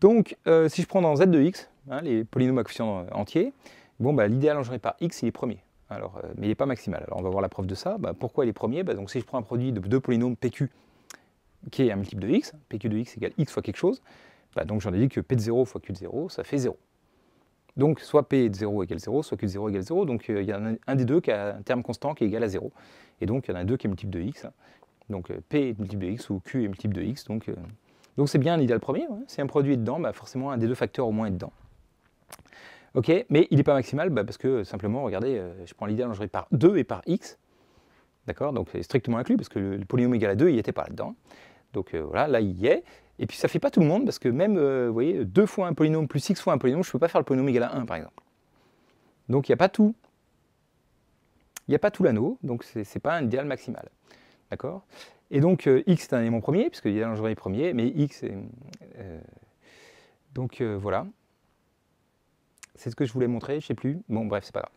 Donc si je prends dans z de x, hein, les polynômes à coefficients entiers, bon, bah, l'idéal engendré par x, il est premier. Alors, euh, mais il n'est pas maximal. Alors on va voir la preuve de ça. Bah, pourquoi il est premier bah, Donc si je prends un produit de deux polynômes PQ qui est un multiple de x, PQ de x égale x fois quelque chose, bah, donc j'en ai dit que P de 0 fois Q de 0, ça fait 0. Donc soit P de 0 égale 0, soit Q de 0 égale 0, donc euh, il y en a un, des deux qui a un terme constant qui est égal à 0. Et donc il y en a un deux qui est multiple de x. Donc euh, P est multiple de x ou Q est multiple de x, donc c'est bien l'idéal premier. Hein. Si un produit est dedans, forcément un des deux facteurs au moins est dedans ok Mais il n'est pas maximal bah, parce que euh, simplement, regardez, euh, je prends l'idéal engendré par 2 et par x, d'accord Donc c'est strictement inclus parce que le, polynôme égal à 2, il était pas là-dedans. Donc euh, voilà, là il y est. Et puis ça ne fait pas tout le monde parce que même, vous voyez, 2 fois un polynôme plus x fois un polynôme, je ne peux pas faire le polynôme égal à 1 par exemple. Donc il n'y a pas tout. Il n'y a pas tout l'anneau, donc ce n'est pas un idéal maximal. D'accord Et donc x est un élément premier, puisque l'idéal engendré est premier, mais x est. donc voilà. C'est ce que je voulais montrer, je sais plus. Bon, bref, c'est pas grave.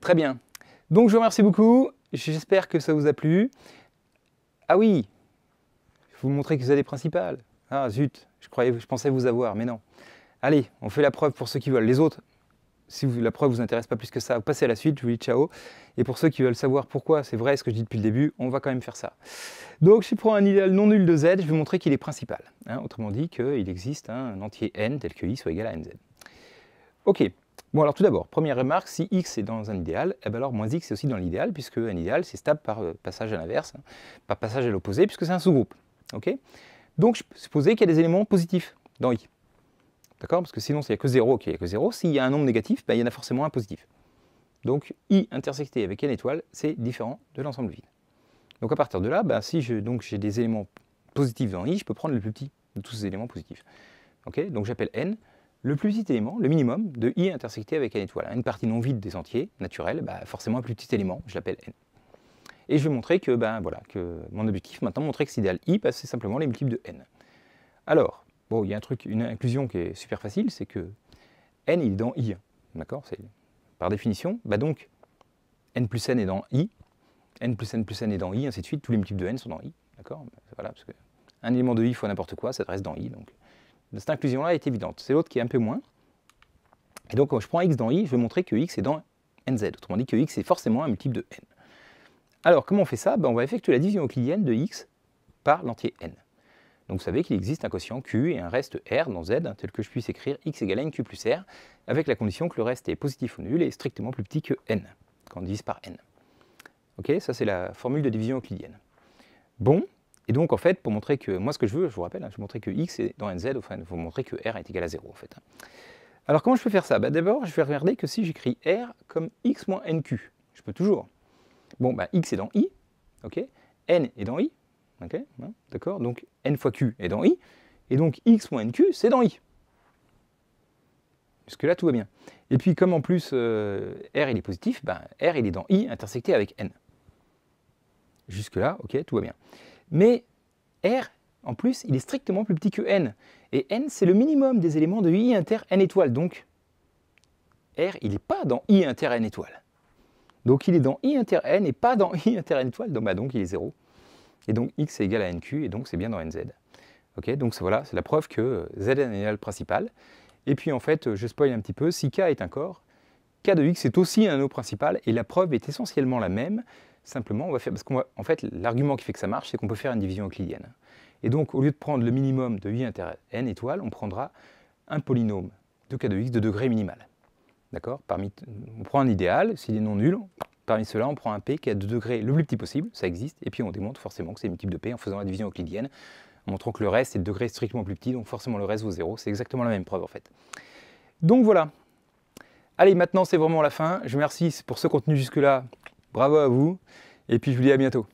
Très bien. Donc, je vous remercie beaucoup. J'espère que ça vous a plu. Ah oui, je vais vous montrer que vous avez principal. Ah zut, je, croyais, je pensais vous avoir, mais non. Allez, on fait la preuve pour ceux qui veulent. Les autres, si la preuve vous intéresse pas plus que ça, passez à la suite, je vous dis ciao. Et pour ceux qui veulent savoir pourquoi c'est vrai ce que je dis depuis le début, on va quand même faire ça. Donc je prends un idéal non nul de z, je vais vous montrer qu'il est principal. Hein, autrement dit qu'il existe un entier n tel que i soit égal à nz. Ok. Bon, alors tout d'abord, première remarque, si x est dans un idéal, eh ben, alors moins x est aussi dans l'idéal, puisque un idéal, c'est stable par euh, passage à l'inverse, hein. par passage à l'opposé, puisque c'est un sous-groupe. Ok Donc, je peux qu'il y a des éléments positifs dans i. D'accord Parce que sinon, il n'y a que 0, ok, il n'y a que 0. S'il y a un nombre négatif, ben, il y en a forcément un positif. Donc, i intersecté avec n étoile, c'est différent de l'ensemble vide. Donc, à partir de là, ben, si j'ai des éléments positifs dans i, je peux prendre le plus petit de tous ces éléments positifs. Ok Donc, j'appelle n le plus petit élément, le minimum, de i intersecté avec n étoile. Une partie non vide des entiers, naturels, bah, forcément un plus petit élément, je l'appelle n. Et je vais montrer que, ben, voilà, que mon objectif maintenant, montrer que c'est idéal i, c'est simplement les multiples de n. Alors, bon, il y a un truc, une inclusion qui est super facile, c'est que n il est dans i. D'accord C'est par définition. Bah donc, n plus n est dans i, n plus n plus n est dans i, ainsi de suite. Tous les multiples de n sont dans i. D'accord Voilà, parce que un élément de i fois n'importe quoi, ça reste dans i. Donc, cette inclusion-là est évidente. C'est l'autre qui est un peu moins. Et donc, quand je prends x dans i, je vais montrer que x est dans nz. Autrement dit que x est forcément un multiple de n. Alors, comment on fait ça ben, On va effectuer la division euclidienne de x par l'entier n. Donc vous savez qu'il existe un quotient q et un reste r dans z, hein, tel que je puisse écrire x égale nq plus r, avec la condition que le reste est positif ou nul et strictement plus petit que n, quand on divise par n. Ok, ça c'est la formule de division euclidienne. Bon, et donc, en fait, pour montrer que, moi, ce que je veux, je vous rappelle, hein, je montrer que x est dans nz, enfin, vous montrer que r est égal à 0, en fait. Hein. Alors, comment je peux faire ça bah, D'abord, je vais regarder que si j'écris r comme x moins nq, je peux toujours. Bon, ben, x est dans i, ok n est dans i, ok hein, D'accord Donc, n fois q est dans i, et donc x moins nq, c'est dans i. Jusque-là, tout va bien. Et puis, comme en plus euh, r il est positif, ben, r il est dans i intersecté avec n. Jusque-là, ok, tout va bien. Mais R, en plus, il est strictement plus petit que N. Et N, c'est le minimum des éléments de I inter N étoile. Donc, R, il n'est pas dans I inter N étoile. Donc, il est dans I inter N et pas dans [LAUGHS] I inter N étoile. Bah, donc, il est 0. Et donc, X est égal à NQ, et donc c'est bien dans NZ. donc voilà, c'est la preuve que Z est un idéal principal. Et puis en fait, je spoil un petit peu, si K est un corps, K de X est aussi un anneau principal, et la preuve est essentiellement la même, Simplement, on va faire, parce qu'en fait, l'argument qui fait que ça marche, c'est qu'on peut faire une division euclidienne. Et donc, au lieu de prendre le minimum de u inter n étoiles, on prendra un polynôme de k de x de degré minimal. D'accord On prend un idéal, s'il est non nul, parmi ceux-là, on prend un p qui a de degré le plus petit possible, ça existe, et puis on démontre forcément que c'est multiple de p en faisant la division euclidienne, en montrant que le reste est de degré strictement plus petit, donc forcément le reste vaut 0, c'est exactement la même preuve en fait. Donc voilà. Allez, maintenant c'est vraiment la fin. Je vous remercie pour ce contenu jusque-là Bravo à vous, et puis je vous dis à bientôt.